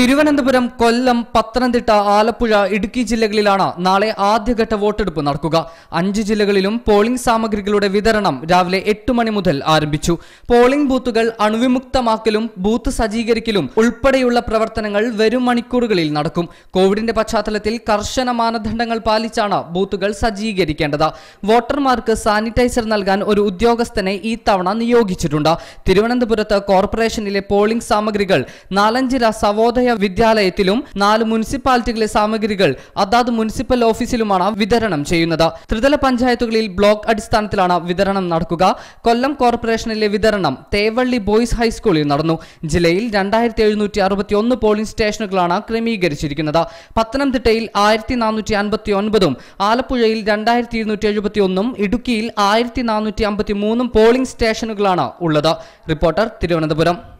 തിരുവനന്തപുരം കൊല്ലം പത്തനംതിട്ട ആലപ്പുഴ ഇടുക്കി ജില്ലകളിലാണ് നാളെ ആദ്യഘട്ട വോട്ടെടുപ്പ് നടക്കുക അഞ്ച് ജില്ലകളിലും പോളിംഗ് സാമഗ്രികളുടെ വിതരണം രാവിലെ എട്ട് മണി മുതൽ ആരംഭിച്ചു പോളിംഗ് ബൂത്തുകൾ അണുവിമുക്തമാക്കലും ബൂത്ത് സജ്ജീകരിക്കലും ഉൾപ്പെടെയുള്ള പ്രവർത്തനങ്ങൾ വരും മണിക്കൂറുകളിൽ നടക്കും കോവിഡിന്റെ പശ്ചാത്തലത്തിൽ കർശന മാനദണ്ഡങ്ങൾ പാലിച്ചാണ് ബൂത്തുകൾ സജ്ജീകരിക്കേണ്ടത് വോട്ടർമാർക്ക് സാനിറ്റൈസർ നൽകാൻ ഒരു ഉദ്യോഗസ്ഥനെ ഈ തവണ നിയോഗിച്ചിട്ടുണ്ട് തിരുവനന്തപുരത്ത് കോർപ്പറേഷനിലെ പോളിംഗ് സാമഗ്രികൾ നാലഞ്ചിര സവോദയ ആത്മീയ വിദ്യാലയത്തിലും നാല് മുനിസിപ്പാലിറ്റികളിലെ സാമഗ്രികൾ അതാത് മുനിസിപ്പൽ ഓഫീസിലുമാണ് വിതരണം ചെയ്യുന്നത് ത്രിതല പഞ്ചായത്തുകളിൽ ബ്ലോക്ക് അടിസ്ഥാനത്തിലാണ് വിതരണം നടക്കുക കൊല്ലം കോർപ്പറേഷനിലെ വിതരണം തേവള്ളി ബോയ്സ് ഹൈസ്കൂളിൽ നടന്നു ജില്ലയിൽ രണ്ടായിരത്തി എഴുന്നൂറ്റി പോളിംഗ് സ്റ്റേഷനുകളാണ് ക്രമീകരിച്ചിരിക്കുന്നത് പത്തനംതിട്ടയിൽ ആയിരത്തി നാനൂറ്റി അൻപത്തി ഒൻപതും ആലപ്പുഴയിൽ രണ്ടായിരത്തി ഇരുന്നൂറ്റി എഴുപത്തി ഒന്നും ഇടുക്കിയിൽ ആയിരത്തി നാനൂറ്റി അമ്പത്തി മൂന്നും പോളിംഗ് സ്റ്റേഷനുകളാണ് ഉള്ളത് റിപ്പോർട്ടർ തിരുവനന്തപുരം